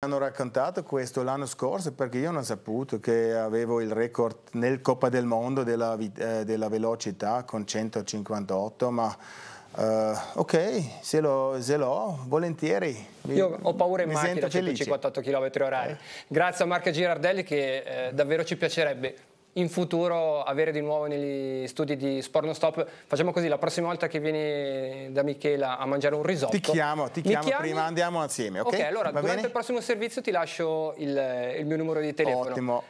Hanno raccontato questo l'anno scorso perché io non ho saputo che avevo il record nel Coppa del Mondo della, eh, della velocità con 158, ma eh, ok, se l'ho, volentieri. Mi, io ho paura in macchina a 158 km orari. Eh. Grazie a Marco Girardelli che eh, davvero ci piacerebbe in futuro avere di nuovo negli studi di Sport Non Stop. Facciamo così, la prossima volta che vieni da Michela a mangiare un risotto. Ti chiamo, ti chiamo prima, andiamo insieme. Ok, okay allora Va durante bene? il prossimo servizio ti lascio il, il mio numero di telefono. Ottimo.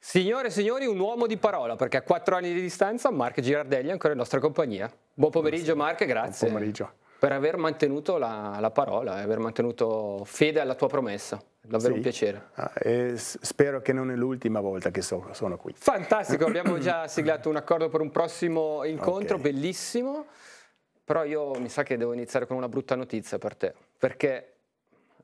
Signore e signori, un uomo di parola, perché a quattro anni di distanza Mark Girardelli è ancora in nostra compagnia. Buon pomeriggio Mark, grazie. Buon pomeriggio per aver mantenuto la, la parola e aver mantenuto fede alla tua promessa. Davvero sì. un piacere. Ah, spero che non è l'ultima volta che so, sono qui. Fantastico, abbiamo già siglato un accordo per un prossimo incontro, okay. bellissimo. Però io mi sa che devo iniziare con una brutta notizia per te, perché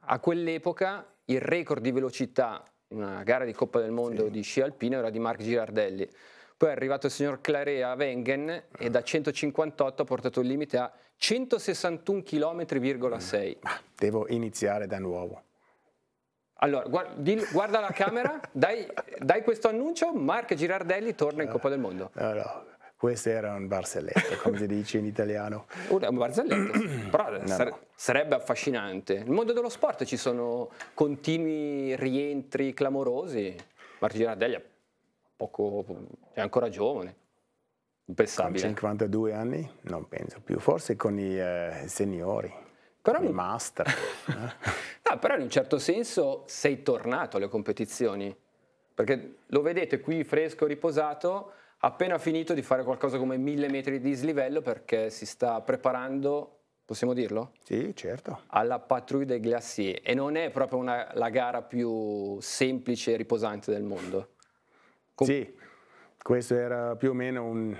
a quell'epoca il record di velocità in una gara di Coppa del Mondo sì. di sci alpino era di Marc Girardelli. Poi è arrivato il signor Claret a Wengen e da 158 ha portato il limite a 161 km,6. Mm. Devo iniziare da nuovo. Allora, guarda, la camera, dai, dai, questo annuncio, Marc Girardelli torna in eh, Coppa del Mondo. No, no, questo era un barzelletto, come si dice in italiano. Un barzelletto, però no, sare sarebbe affascinante. Nel mondo dello sport ci sono continui rientri clamorosi. Marc Girardelli ha poco, è cioè, ancora giovane. Impensabile. Con 52 anni? Non penso più, forse con i eh, seniori, però, i master. no, però in un certo senso sei tornato alle competizioni, perché lo vedete qui fresco, riposato, appena finito di fare qualcosa come mille metri di dislivello perché si sta preparando possiamo dirlo? Sì, certo. Alla Patrouille des Glaciers e non è proprio una, la gara più semplice e riposante del mondo. Com- sì, questo era più o meno un,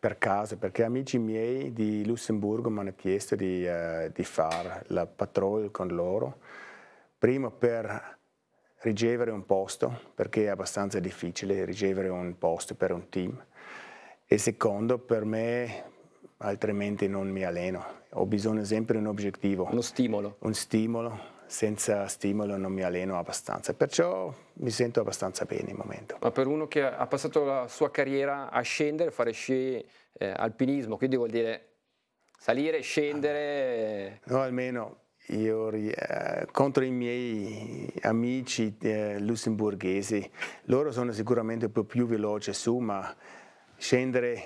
per caso, perché amici miei di Lussemburgo mi hanno chiesto di, eh, di fare la patrol con loro, prima per ricevere un posto, perché è abbastanza difficile ricevere un posto per un team, e secondo per me altrimenti non mi alleno. Ho bisogno sempre di un obiettivo. Uno stimolo. Un stimolo senza stimolo non mi alleno abbastanza, perciò mi sento abbastanza bene in momento. Ma per uno che ha passato la sua carriera a scendere, fare sci, eh, alpinismo, quindi vuol dire salire, scendere... Eh. No, almeno io eh, contro i miei amici eh, lussemburghesi, loro sono sicuramente un po' più veloci su, ma scendere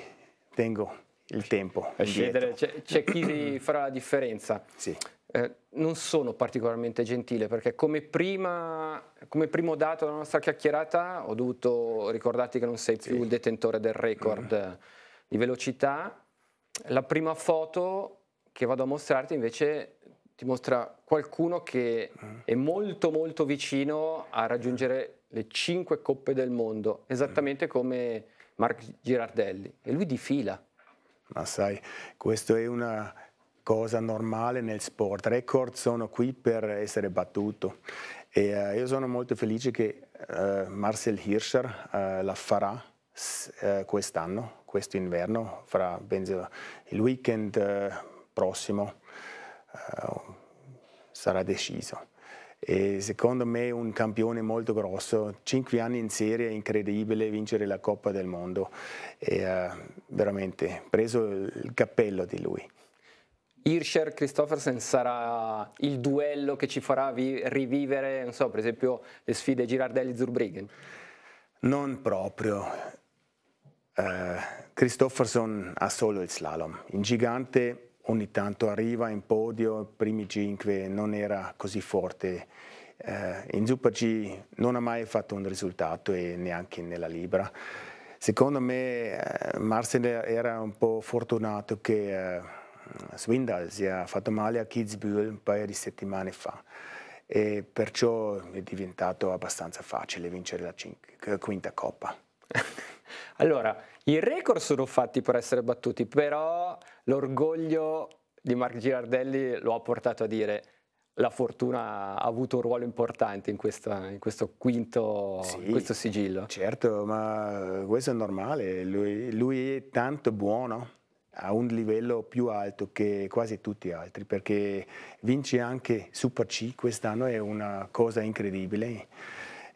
tengo il tempo. Scendere, c'è, chi farà la differenza. Sì. Eh, non sono particolarmente gentile perché come, prima, come, primo dato della nostra chiacchierata ho dovuto ricordarti che non sei più sì. il detentore del record mm. di velocità. La prima foto che vado a mostrarti invece ti mostra qualcuno che mm. è molto molto vicino a raggiungere le cinque coppe del mondo, mm. esattamente come Marc Girardelli. E lui di fila. Ma sai, questo è una cosa normale nel sport. Record sono qui per essere battuto. E, uh, io sono molto felice che uh, Marcel Hirscher uh, la farà quest'anno, questo inverno, farà penso, il weekend prossimo, sarà deciso. E secondo me è un campione molto grosso, cinque anni in serie, è incredibile vincere la Coppa del Mondo, e, veramente preso il cappello di lui. Hirscher Christoffersen sarà il duello che ci farà rivivere, non so, per esempio le sfide Girardelli-Zurbriggen? Non proprio. Eh, Christofferson ha solo il slalom. In gigante ogni tanto arriva in podio, primi cinque non era così forte. Eh, in Zuppa G non ha mai fatto un risultato e neanche nella Libra. Secondo me eh, Marcel era un po' fortunato che... Eh, Swindal si è fatto male a Kitzbühel un paio di settimane fa e perciò è diventato abbastanza facile vincere la cin- eh, quinta coppa. allora, i record sono fatti per essere battuti, però l'orgoglio di Marc Girardelli lo ha portato a dire la fortuna ha avuto un ruolo importante in, questa, in questo quinto sì, in questo sigillo. Certo, ma eh, questo è normale, lui, lui è tanto buono a un livello più alto che quasi tutti gli altri, perché vince anche Super C quest'anno è una cosa incredibile.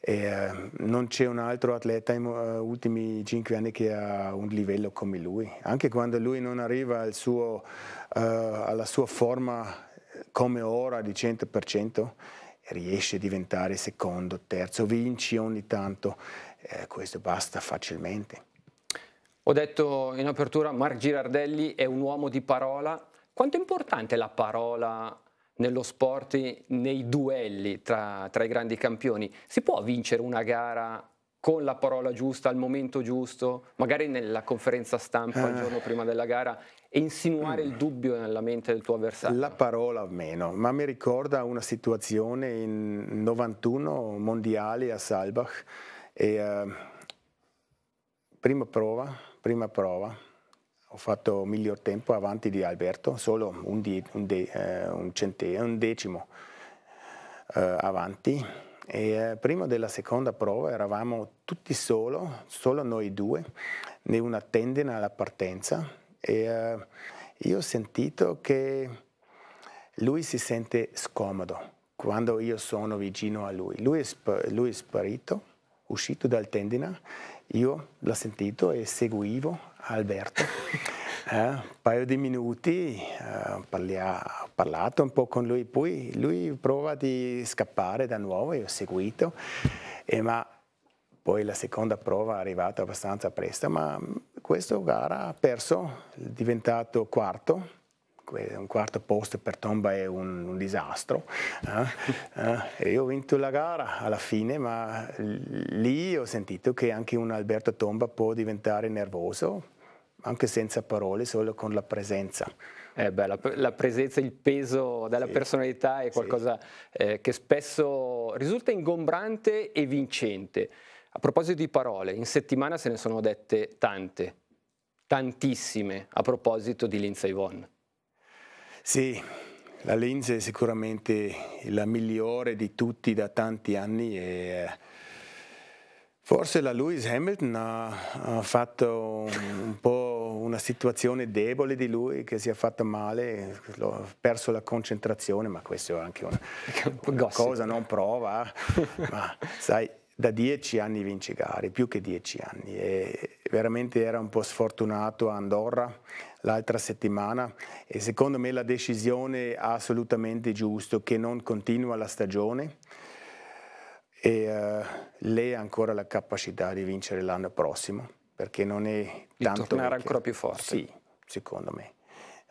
E, uh, non c'è un altro atleta negli uh, ultimi cinque anni che ha un livello come lui, anche quando lui non arriva al suo, uh, alla sua forma eh, come ora di 100%, riesce a diventare secondo, terzo, vince ogni tanto, eh, questo basta facilmente. Ho detto in apertura Marc Girardelli è un uomo di parola. Quanto è importante la parola nello sport, nei duelli tra, tra i grandi campioni? Si può vincere una gara con la parola giusta, al momento giusto, magari nella conferenza stampa il eh. giorno prima della gara, e insinuare il dubbio nella mente del tuo avversario? La parola meno, ma mi ricorda una situazione in 91 mondiali a Salbach, e, eh, prima prova, prima prova ho fatto miglior tempo avanti di Alberto, solo un, di, un, de, eh, un, centesimo, un decimo eh, avanti. E, eh, prima della seconda prova eravamo tutti solo, solo noi due, in una tendina alla partenza. E, eh, io ho sentito che lui si sente scomodo quando io sono vicino a lui. Lui è, lui è sparito uscito dal tendina, io l'ho sentito e seguivo Alberto. Eh, un paio di minuti eh, parlia, ho parlato un po' con lui, poi lui prova di scappare da nuovo e ho seguito, eh, ma poi la seconda prova è arrivata abbastanza presto, ma questo gara ha perso, è diventato quarto un quarto posto per Tomba è un, un disastro. Eh? Eh, io ho vinto la gara alla fine, ma lì ho sentito che anche un Alberto Tomba può diventare nervoso, anche senza parole, solo con la presenza. Eh beh, la, la, presenza, il peso della sì. personalità è qualcosa sì. eh, che spesso risulta ingombrante e vincente. A proposito di parole, in settimana se ne sono dette tante, tantissime a proposito di Linza Yvonne. Sì, la Linz è sicuramente la migliore di tutti da tanti anni e eh, forse la Lewis Hamilton ha, ha fatto un, un po' una situazione debole di lui che si è fatta male, ha perso la concentrazione, ma questo è anche una, una cosa, non prova, ma sai, da dieci anni vince gare, più che dieci anni, e veramente era un po' sfortunato a Andorra l'altra settimana e secondo me la decisione è assolutamente giusta che non continua la stagione e uh, lei ha ancora la capacità di vincere l'anno prossimo perché non è di tanto... tornare vecchia. ancora più forte. Sì, secondo me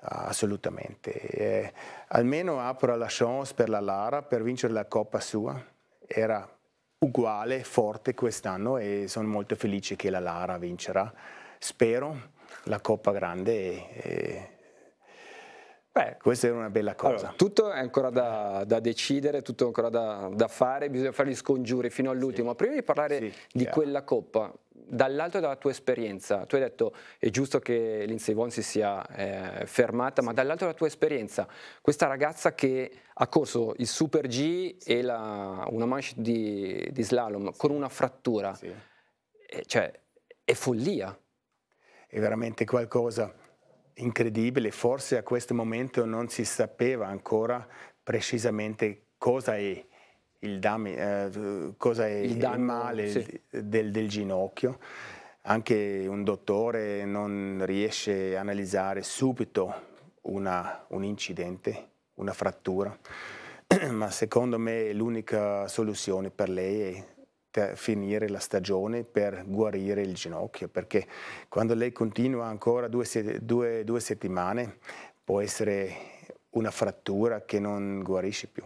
assolutamente. Eh, almeno apra la chance per la Lara per vincere la Coppa sua. Era uguale, forte quest'anno e sono molto felice che la Lara vincerà. Spero la Coppa Grande. E, e... Beh, questa era una bella cosa. Allora, tutto è ancora da, da, decidere, tutto è ancora da, da fare, bisogna fare gli scongiuri fino all'ultimo. Sì. Prima di parlare sì, di chiaro. quella Coppa, dall'alto della tua esperienza, tu hai detto è giusto che Lindsay Von si sia eh, fermata, ma dall'alto della tua esperienza, questa ragazza che ha corso il Super G e la, una manche di, di slalom sì. con una frattura, sì. Eh, cioè è follia è veramente qualcosa incredibile, forse a questo momento non si sapeva ancora precisamente cosa è il, dami, eh, cosa è il, il male sì. del, del, ginocchio. Anche un dottore non riesce a analizzare subito una, un incidente, una frattura, ma secondo me l'unica soluzione per lei è finire la stagione per guarire il ginocchio, perché quando lei continua ancora due, due, due settimane può essere una frattura che non guarisce più.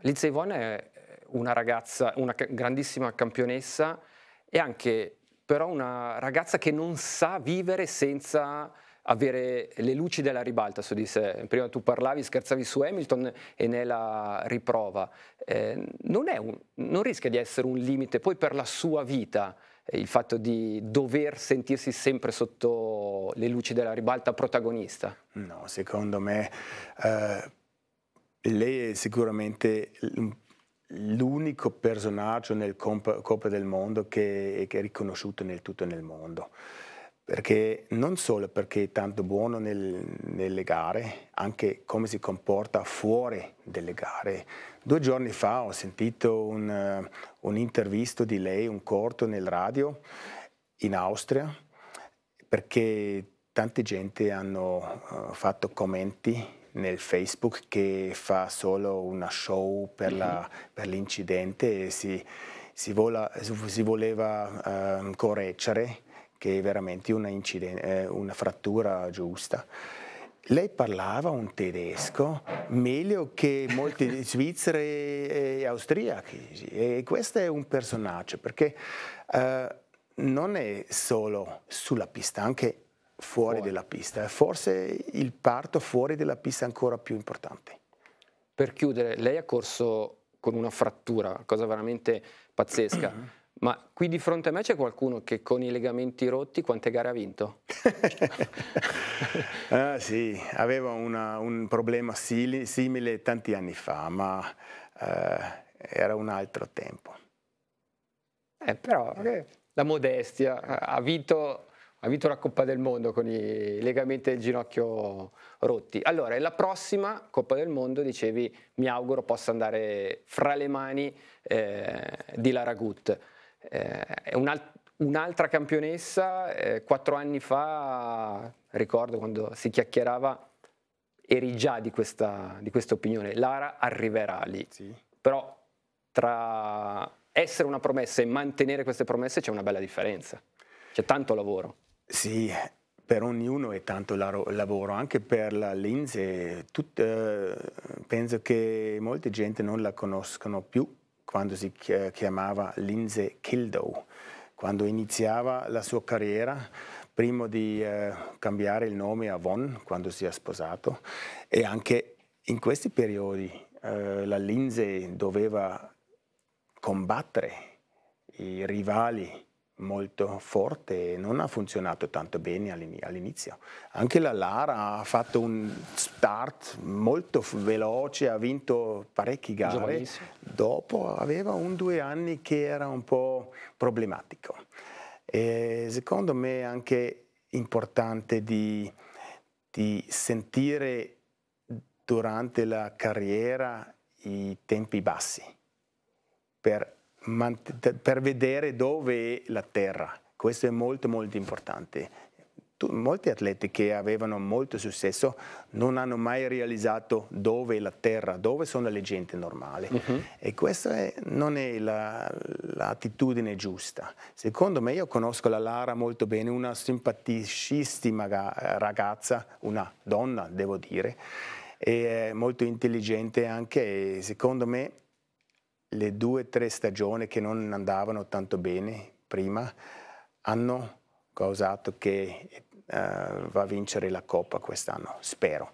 Lizza Ivone è una ragazza, una grandissima campionessa e anche però una ragazza che non sa vivere senza avere le luci della ribalta su di sé. Prima tu parlavi, scherzavi su Hamilton e nella riprova. Eh, non, un, non rischia di essere un limite poi per la sua vita eh, il fatto di dover sentirsi sempre sotto le luci della ribalta protagonista? No, secondo me eh, lei è sicuramente l'unico personaggio nel Coppa del Mondo che, che è riconosciuto nel tutto nel mondo perché non solo perché è tanto buono nel, nelle gare, anche come si comporta fuori delle gare. Due giorni fa ho sentito un, un intervista di lei, un corto nel radio in Austria, perché tante gente hanno eh, fatto commenti nel Facebook che fa solo una show per, la, mm-hmm. per l'incidente e si, si, vola, si voleva uh, correggere che è veramente una, eh, una frattura giusta. Lei parlava un tedesco meglio che molti svizzeri e austriaci e questo è un personaggio perché eh, non è solo sulla pista, anche fuori, fuori della pista, è eh. forse il parto fuori della pista è ancora più importante. Per chiudere, lei ha corso con una frattura, cosa veramente pazzesca. Ma qui di fronte a me c'è qualcuno che con i legamenti rotti quante gare ha vinto? ah, sì, aveva una, un problema simile tanti anni fa, ma eh, era un altro tempo. Eh, però eh, la modestia, ha vinto, ha vinto la Coppa del Mondo con i legamenti del ginocchio rotti. Allora, la prossima Coppa del Mondo, dicevi, mi auguro possa andare fra le mani eh, di Lara Gut. Eh, è un'altra un'altra campionessa, eh, quattro anni fa, ricordo quando si chiacchierava, eri già di questa, di questa opinione, Lara arriverà lì. Sì. Però tra essere una promessa e mantenere queste promesse c'è una bella differenza, c'è tanto lavoro. Sì, per ognuno è tanto lavoro, anche per la Linze, tut, eh, penso che molte gente non la conoscono più quando si chiamava Lindsay Kildow, quando iniziava la sua carriera, prima di eh, cambiare il nome a Von, quando si è sposato, e anche in questi periodi eh, la Lindsay doveva combattere i rivali molto forte e non ha funzionato tanto bene all'inizio. Anche la Lara ha fatto un start molto veloce, ha vinto parecchi gare, dopo aveva un due anni che era un po' problematico. E secondo me è anche importante di, di sentire durante la carriera i tempi bassi per per vedere dove è la terra. Questo è molto molto importante. Molti atleti che avevano molto successo non hanno mai realizzato dove è la terra, dove sono le gente normali. Uh-huh. Mhm. E questa è, non è la, l'attitudine giusta. Secondo me, io conosco la Lara molto bene, una simpaticissima ragazza, una donna, devo dire, molto intelligente anche. E secondo me, le due o tre stagioni che non andavano tanto bene prima hanno causato che uh, va a vincere la Coppa quest'anno, spero.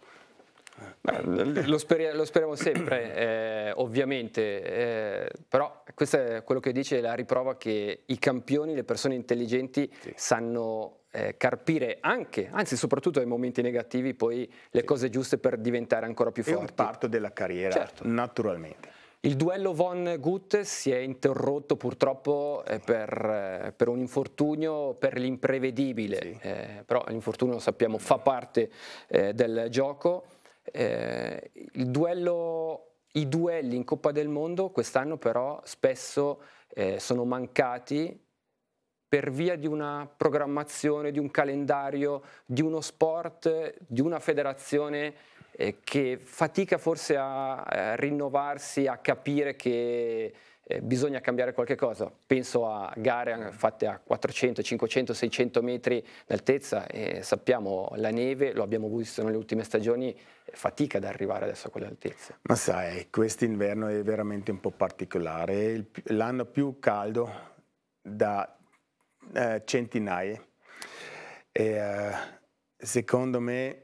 Lo, speriamo, lo speriamo sempre, eh, ovviamente, eh, però questo è quello che dice la riprova che i campioni, le persone intelligenti sì. sanno eh, carpire anche, anzi soprattutto nei momenti negativi, poi le sì. cose giuste per diventare ancora più forti. È un parto della carriera, certo. naturalmente. Il duello von Gutte si è interrotto purtroppo eh, per, eh, per un infortunio, per l'imprevedibile, sì. eh, però l'infortunio lo sappiamo fa parte eh, del gioco. Eh, duello, I duelli in Coppa del Mondo quest'anno però spesso eh, sono mancati per via di una programmazione, di un calendario, di uno sport, di una federazione eh, che fatica forse a, a eh, rinnovarsi, a capire che eh, bisogna cambiare qualche cosa. Penso a gare mm. fatte a 400, 500, 600 metri d'altezza e sappiamo la neve, lo abbiamo visto nelle ultime stagioni, fatica ad arrivare adesso a quelle altezze. Ma sai, quest'inverno è veramente un po' particolare, è l'anno più caldo da eh, centinaia. E, eh, secondo me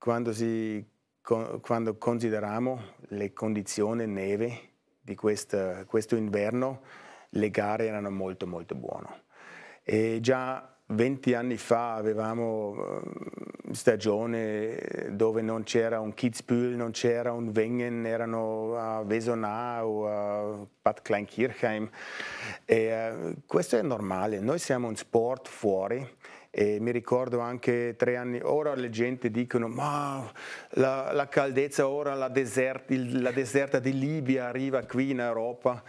quando, si, quando consideriamo le condizioni neve di questa, questo inverno, le gare erano molto molto buone. E già 20 anni fa avevamo eh, stagione dove non c'era un Kitzbühel, non c'era un Wengen, erano a Vesona o a Bad Kleinkirchheim. E, eh, questo è normale, noi siamo un sport fuori e mi ricordo anche tre anni, ora le gente dicono ma la, la caldezza ora, la, desert, la deserta di Libia arriva qui in Europa.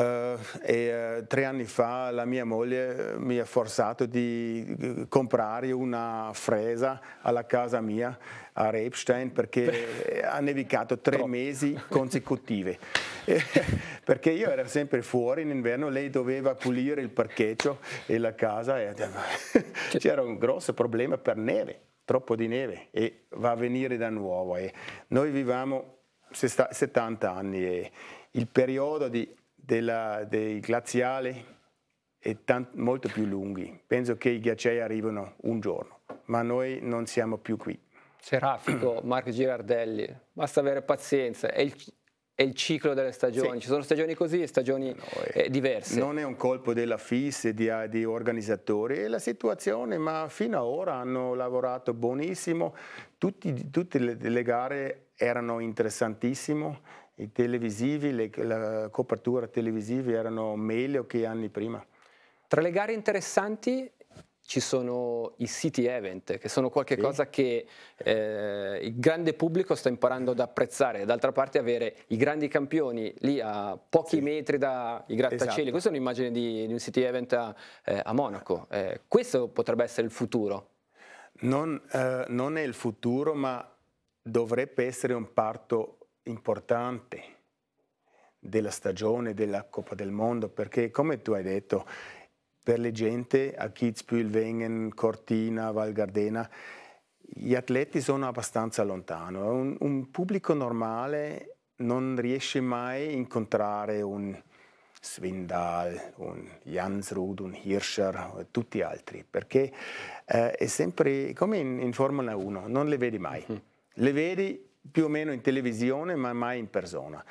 Eh, e eh, tre anni fa la mia moglie eh, mi ha forzato di comprare una fresa alla casa mia a Repstein perché ha nevicato tre Troppo. mesi consecutivi. perché io ero sempre fuori in inverno, lei doveva pulire il parcheggio e la casa e c'era un grosso problema per neve, troppo di neve e va a venire da nuovo. E noi viviamo 70 anni e il periodo di della, dei glaciali è tant- molto più lunghi. Penso che i ghiacciai arrivino un giorno, ma noi non siamo più qui. Serafico, Marco Girardelli, basta avere pazienza, è il, è il ciclo delle stagioni, sì. ci sono stagioni così e stagioni eh, no, eh, diverse. Non è un colpo della FIS e di, di, organizzatori, è la situazione, ma fino ad ora hanno lavorato buonissimo, tutte le, le gare erano interessantissime i televisivi, le, la copertura televisiva erano meglio che anni prima. Tra le gare interessanti ci sono i city event, che sono qualcosa sì. che eh, il grande pubblico sta imparando ad apprezzare. D'altra parte avere i grandi campioni lì a pochi sì. metri dai grattacieli, esatto. questa è un'immagine di, di, un city event a, eh, a Monaco. Eh, questo potrebbe essere il futuro. Non, eh, non è il futuro, ma dovrebbe essere un parto importante della stagione della Coppa del Mondo, perché come tu hai detto, per le gente a Kitzbühel, Wengen, Cortina, Val Gardena, gli atleti sono abbastanza lontano Un, un, pubblico normale non riesce mai a incontrare un Svindal, un Jansrud, un Hirscher, tutti altri, perché eh, è sempre come in, in Formula 1, non le vedi mai. Mm. Le vedi più o meno in televisione ma mai in persona.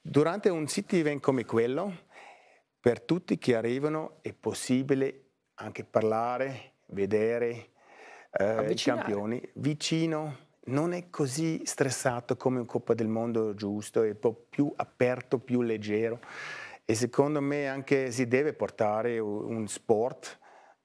Durante un sit event come quello, per tutti che arrivano è possibile anche parlare, vedere eh, i campioni vicino, non è così stressato come un Coppa del Mondo giusto, è un po' più aperto, più leggero e secondo me anche si deve portare un sport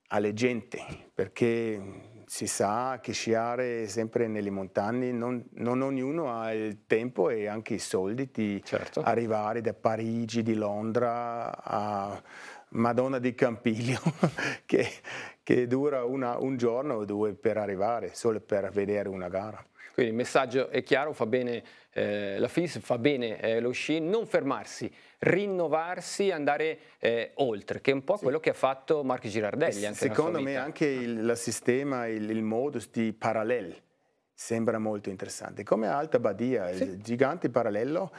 alle gente perché si sa che sciare sempre nelle montagne, non, non, ognuno ha il tempo e anche i soldi di certo. arrivare da Parigi, di Londra a Madonna di Campiglio, che, che dura una, un giorno o due per arrivare, solo per vedere una gara. Quindi il messaggio è chiaro, fa bene eh, la FIS, fa bene eh, lo sci, non fermarsi rinnovarsi, andare eh, oltre, che è un po' sì. quello che ha fatto Marco Girardelli. Eh, anche secondo me anche il, il sistema, il, il modus di parallel sembra molto interessante. Come Alta Badia, sì. il gigante parallelo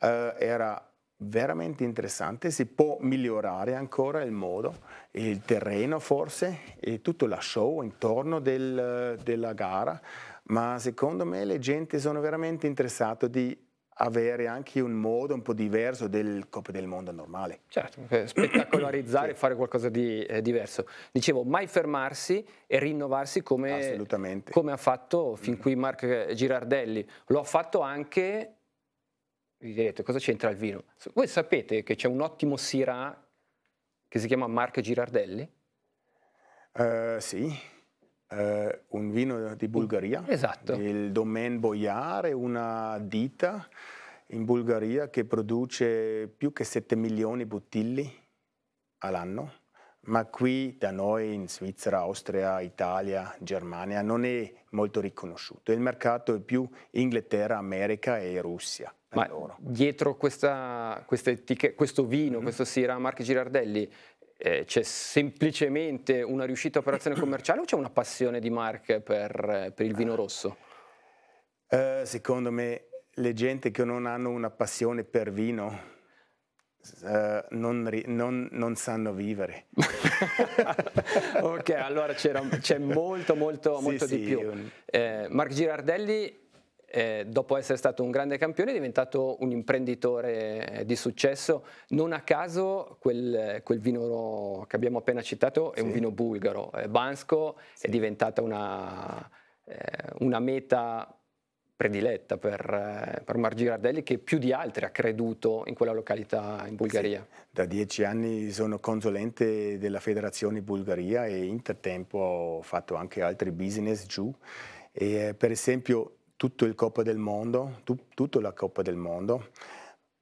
eh, era veramente interessante, si può migliorare ancora il modo, il terreno forse, e tutto la show intorno del, della gara, ma secondo me le gente sono veramente interessate di avere anche un modo un po' diverso del Coppa del Mondo normale. Certo, spettacolarizzare e fare qualcosa di eh, diverso. Dicevo, mai fermarsi e rinnovarsi come, come ha fatto fin mm. qui Marc Girardelli. Lo ha fatto anche... Vi direte, cosa c'entra il vino? Voi sapete che c'è un ottimo Syrah che si chiama Marc Girardelli? Uh, sì eh, un vino di Bulgaria, esatto. il Domaine Boyar è una ditta in Bulgaria che produce più che 7 milioni di bottiglie all'anno, ma qui da noi in Svizzera, Austria, Italia, Germania non è molto riconosciuto. Il mercato è più Inghilterra, America e Russia. Ma dietro questa, questa etichetta, questo vino, mm. questo Syrah Marche Girardelli, eh, c'è semplicemente una riuscita operazione commerciale o c'è una passione di Mark per, per il vino rosso? Uh, secondo me le gente che non hanno una passione per vino Uh, non, non, non, sanno vivere. ok, allora c'è molto, molto, sì, molto sì, di più. Io... Eh, Mark Girardelli eh, dopo essere stato un grande campione è diventato un imprenditore di successo. Non a caso quel, quel vino che abbiamo appena citato è sì. un vino bulgaro. Eh, Bansko sì. è diventata una, eh, una meta prediletta per, eh, per Mar Girardelli che più di altri ha creduto in quella località in Bulgaria. Sì, da dieci anni sono consulente della Federazione Bulgaria e in tempo ho fatto anche altri business giù. E per esempio tutto il Coppa del Mondo, tu, tutta la Coppa del Mondo,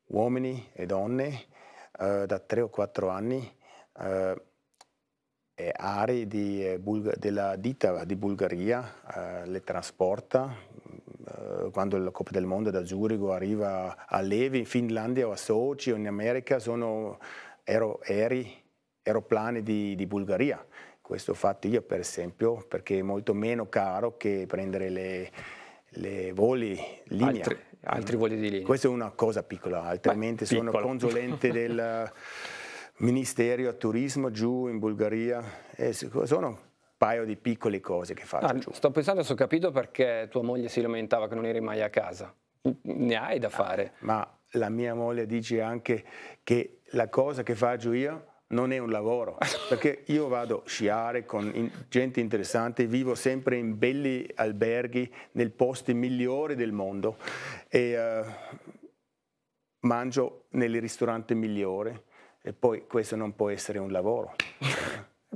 uomini e donne eh, da 3 o 4 anni, eh, aree di, eh, della ditta di Bulgaria eh, le trasporta eh, quando la Coppa del Mondo da Zurigo arriva a Levi, in Finlandia o a Sochi o in America, sono aero, aerei, aeroplani di, di Bulgaria. Questo ho fatto io per esempio perché è molto meno caro che prendere le, le voli linea. Altri, altri, voli di linea. Questa è una cosa piccola, altrimenti Beh, sono piccola. consulente del eh, Ministero Turismo giù in Bulgaria. E sono un paio di piccole cose che faccio ah, giù. Sto pensando, se ho capito perché tua moglie si lamentava che non eri mai a casa. Ne hai da ah, fare. Ah, ma la mia moglie dice anche che la cosa che faccio io non è un lavoro, perché io vado a sciare con in, gente interessante, vivo sempre in belli alberghi, nel posti migliori del mondo e uh, mangio nei ristoranti migliori e poi questo non può essere un lavoro.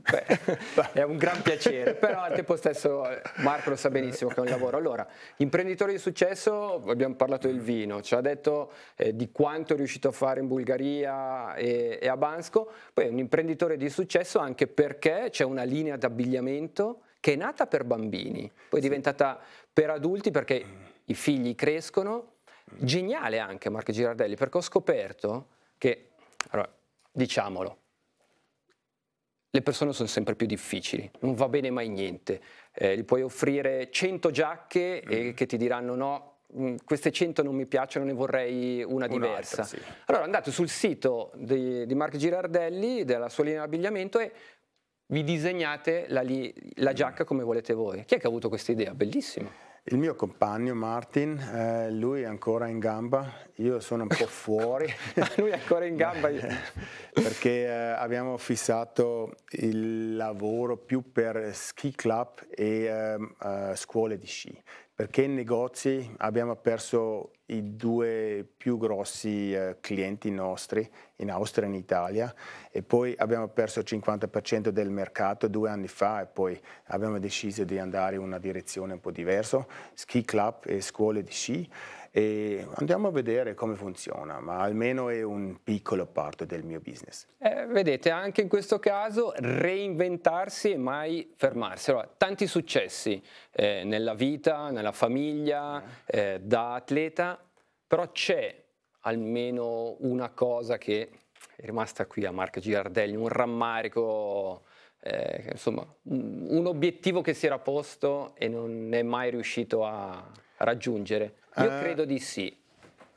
Beh, è un gran piacere, però al tempo stesso eh, Marco lo sa benissimo che è un lavoro. Allora, imprenditore di successo, abbiamo parlato del vino, ci ha detto eh, di quanto è riuscito a fare in Bulgaria e, e a Bansko, poi è un imprenditore di successo anche perché c'è una linea d'abbigliamento che è nata per bambini, poi è diventata per adulti perché i figli crescono. Geniale anche Marco Girardelli perché ho scoperto che, allora, diciamolo, le persone sono sempre più difficili, non va bene mai niente. Eh, gli puoi offrire 100 giacche mm. che ti diranno no, mm, queste 100 non mi piacciono, ne vorrei una diversa. Sì. Allora andate sul sito di, di Marco Girardelli, della sua linea di abbigliamento e vi disegnate la, la mm. giacca come volete voi. Chi è che ha avuto questa idea? Bellissimo. Il mio compagno Martin, eh, lui è ancora in gamba, io sono un po' fuori. lui è ancora in gamba? Perché eh, abbiamo fissato il lavoro più per ski club e ehm, eh, scuole di sci perché in negozi abbiamo perso i due più grossi eh, clienti nostri in Austria e in Italia e poi abbiamo perso il 50% del mercato due anni fa e poi abbiamo deciso di andare in una direzione un po' diversa, ski club e scuole di sci e andiamo a vedere come funziona, ma almeno è un piccolo parte del mio business. Eh, vedete, anche in questo caso reinventarsi e mai fermarsi. Allora, tanti successi eh, nella vita, nella famiglia, eh, da atleta, però c'è almeno una cosa che è rimasta qui a Marco Girardelli, un rammarico, eh, insomma, un obiettivo che si era posto e non è mai riuscito a raggiungere? Io uh, credo di sì.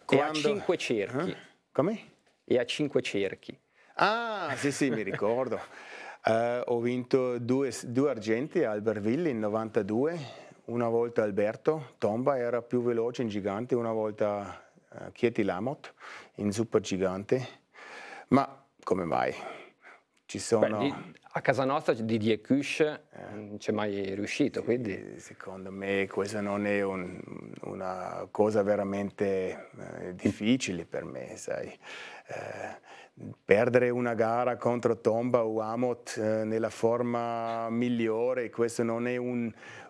Quando... E a cinque cerchi. Uh, come? E a cinque cerchi. Ah, sì, sì, mi ricordo. Uh, ho vinto due, due argenti a Albertville in 92, una volta Alberto Tomba era più veloce in gigante, una volta uh, Chieti Lamot in super gigante. Ma come mai? Ci sono... Beh, a casa nostra Didier Cush eh. non c'è mai riuscito. Sì, quindi... Secondo me questa non è un, una cosa veramente eh, difficile per me, sai. Eh, perdere una gara contro Tomba o Amot eh, nella forma migliore, questo non è un,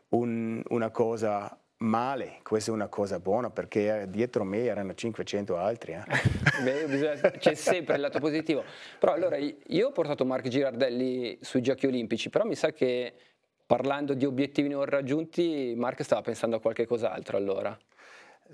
un, una cosa male, questa è una cosa buona perché dietro me erano 500 altri. Eh? c'è sempre il lato positivo. Però allora io ho portato Mark Girardelli sui giochi olimpici, però mi sa che parlando di obiettivi non raggiunti, Mark stava pensando a qualche cos'altro allora.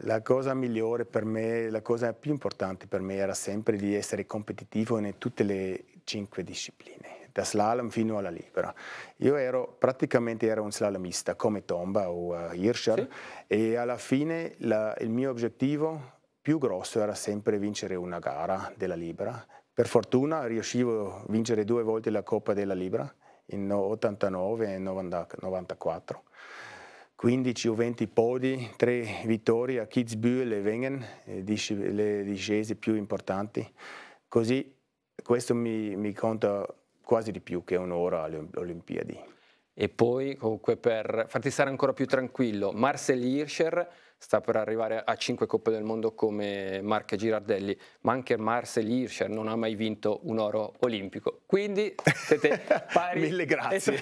La cosa migliore per me, la cosa più importante per me era sempre di essere competitivo in tutte le cinque discipline da slalom fino alla libera. Io ero praticamente ero un slalomista come Tomba o uh, Hirscher sì. e alla fine la, il mio obiettivo più grosso era sempre vincere una gara della libera. Per fortuna riuscivo a vincere due volte la Coppa della Libera, in 89 e 90, 94. 15 o 20 podi, 3 vittorie a Kitzbühel e Wengen, eh, le discese più importanti. Così questo mi, mi conta quasi di più che un'ora alle Olimpiadi. E poi, comunque, per farti stare ancora più tranquillo, Marcel Hirscher sta per arrivare a 5 Coppe del Mondo come Marc Girardelli, ma anche Marcel Hirscher non ha mai vinto un oro olimpico. Quindi siete pari Mille grazie.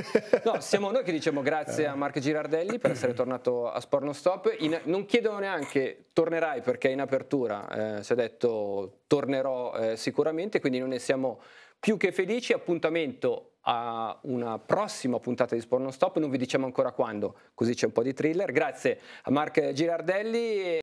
No, siamo noi che diciamo grazie a Marc Girardelli per essere tornato a Sport Non Stop. In, non chiedono neanche tornerai perché in apertura eh, si è detto tornerò eh, sicuramente, quindi non ne siamo più che felici, appuntamento a una prossima puntata di Sport Non Stop, non vi diciamo ancora quando, così c'è un po' di thriller. Grazie a Mark Girardelli.